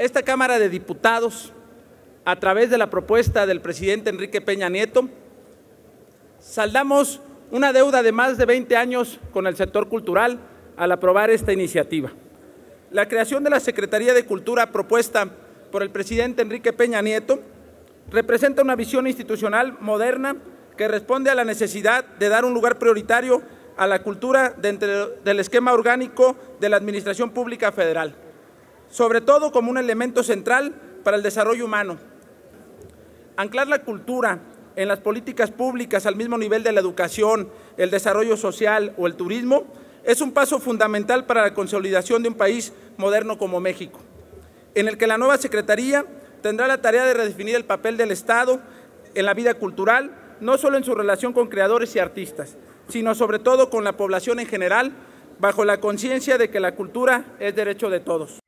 Esta Cámara de Diputados, a través de la propuesta del presidente Enrique Peña Nieto, saldamos una deuda de más de 20 años con el sector cultural al aprobar esta iniciativa. La creación de la Secretaría de Cultura propuesta por el presidente Enrique Peña Nieto representa una visión institucional moderna que responde a la necesidad de dar un lugar prioritario a la cultura dentro del esquema orgánico de la Administración Pública Federal sobre todo como un elemento central para el desarrollo humano. Anclar la cultura en las políticas públicas al mismo nivel de la educación, el desarrollo social o el turismo es un paso fundamental para la consolidación de un país moderno como México, en el que la nueva Secretaría tendrá la tarea de redefinir el papel del Estado en la vida cultural, no solo en su relación con creadores y artistas, sino sobre todo con la población en general, bajo la conciencia de que la cultura es derecho de todos.